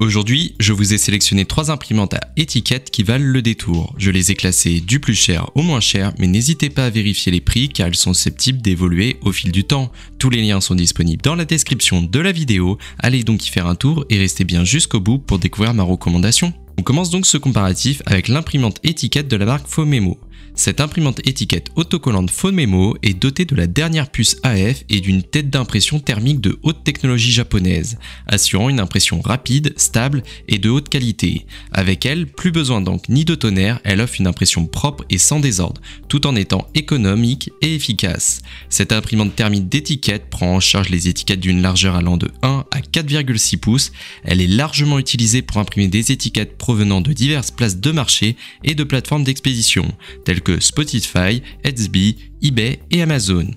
Aujourd'hui, je vous ai sélectionné trois imprimantes à étiquette qui valent le détour. Je les ai classées du plus cher au moins cher, mais n'hésitez pas à vérifier les prix car elles sont susceptibles d'évoluer au fil du temps. Tous les liens sont disponibles dans la description de la vidéo, allez donc y faire un tour et restez bien jusqu'au bout pour découvrir ma recommandation. On commence donc ce comparatif avec l'imprimante étiquette de la marque Fomemo. Cette imprimante étiquette autocollante Faune Memo est dotée de la dernière puce AF et d'une tête d'impression thermique de haute technologie japonaise, assurant une impression rapide, stable et de haute qualité. Avec elle, plus besoin donc ni de tonnerre, elle offre une impression propre et sans désordre, tout en étant économique et efficace. Cette imprimante thermique d'étiquette prend en charge les étiquettes d'une largeur allant de 1 à 4,6 pouces. Elle est largement utilisée pour imprimer des étiquettes provenant de diverses places de marché et de plateformes d'expédition, telles que Spotify, Etsy, eBay et Amazon.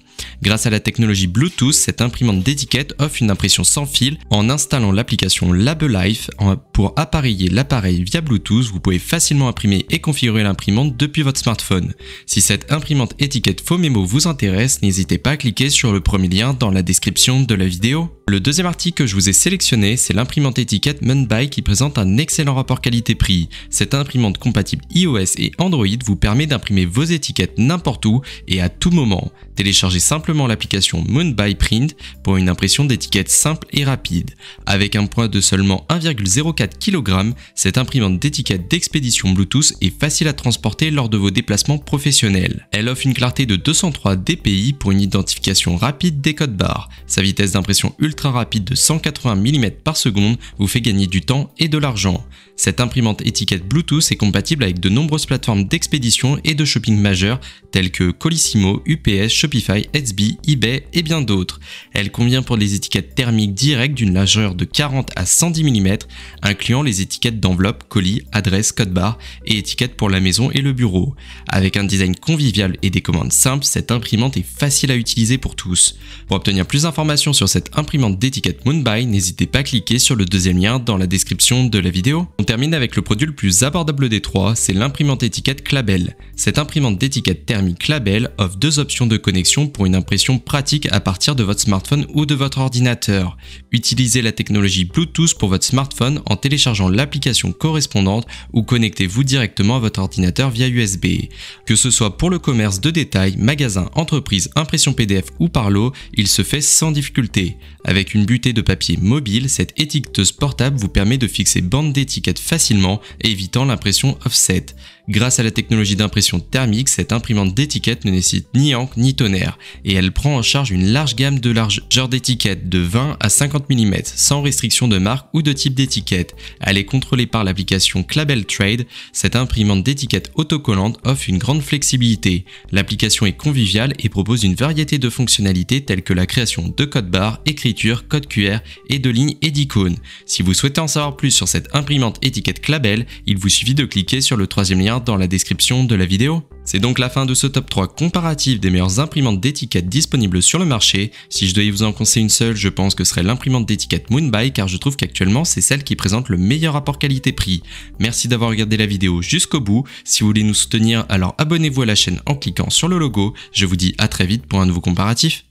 Grâce à la technologie Bluetooth, cette imprimante d'étiquette offre une impression sans fil. En installant l'application Labelife pour appareiller l'appareil via Bluetooth, vous pouvez facilement imprimer et configurer l'imprimante depuis votre smartphone. Si cette imprimante étiquette faux vous intéresse, n'hésitez pas à cliquer sur le premier lien dans la description de la vidéo. Le deuxième article que je vous ai sélectionné, c'est l'imprimante étiquette Munby qui présente un excellent rapport qualité-prix. Cette imprimante compatible iOS et Android vous permet d'imprimer vos étiquettes n'importe où et à tout moment. Téléchargez simplement l'application Moon Print pour une impression d'étiquette simple et rapide. Avec un poids de seulement 1,04 kg, cette imprimante d'étiquette d'expédition Bluetooth est facile à transporter lors de vos déplacements professionnels. Elle offre une clarté de 203 dpi pour une identification rapide des codes barres. Sa vitesse d'impression ultra rapide de 180 mm par seconde vous fait gagner du temps et de l'argent. Cette imprimante étiquette Bluetooth est compatible avec de nombreuses plateformes d'expédition et de shopping majeures telles que Colissimo, UPS, Shopify, Etsy, eBay et bien d'autres. Elle convient pour les étiquettes thermiques directes d'une largeur de 40 à 110 mm, incluant les étiquettes d'enveloppe, colis, adresse, code barre et étiquettes pour la maison et le bureau. Avec un design convivial et des commandes simples, cette imprimante est facile à utiliser pour tous. Pour obtenir plus d'informations sur cette imprimante d'étiquette Moonby, n'hésitez pas à cliquer sur le deuxième lien dans la description de la vidéo. On termine avec le produit le plus abordable des trois, c'est l'imprimante étiquette Clabel. Cette imprimante d'étiquette thermique Clabel offre deux options de connexion pour une imprimante pratique à partir de votre smartphone ou de votre ordinateur. Utilisez la technologie Bluetooth pour votre smartphone en téléchargeant l'application correspondante ou connectez-vous directement à votre ordinateur via USB. Que ce soit pour le commerce de détails, magasin, entreprise, impression PDF ou par lot, il se fait sans difficulté. Avec une butée de papier mobile, cette étiqueteuse portable vous permet de fixer bandes d'étiquettes facilement, évitant l'impression offset. Grâce à la technologie d'impression thermique, cette imprimante d'étiquettes ne nécessite ni encre ni tonnerre et elle prend en charge une large gamme de largeurs d'étiquettes de 20 à 50 mm sans restriction de marque ou de type d'étiquette. Elle est contrôlée par l'application Clabel Trade. Cette imprimante d'étiquettes autocollantes offre une grande flexibilité. L'application est conviviale et propose une variété de fonctionnalités telles que la création de codes barres, écritures, codes QR et de lignes et d'icônes. Si vous souhaitez en savoir plus sur cette imprimante étiquette Clabel, il vous suffit de cliquer sur le troisième lien dans la description de la vidéo. C'est donc la fin de ce top 3 comparatif des meilleures imprimantes d'étiquettes disponibles sur le marché. Si je devais vous en conseiller une seule, je pense que ce serait l'imprimante d'étiquette Moonby car je trouve qu'actuellement c'est celle qui présente le meilleur rapport qualité-prix. Merci d'avoir regardé la vidéo jusqu'au bout. Si vous voulez nous soutenir, alors abonnez-vous à la chaîne en cliquant sur le logo. Je vous dis à très vite pour un nouveau comparatif.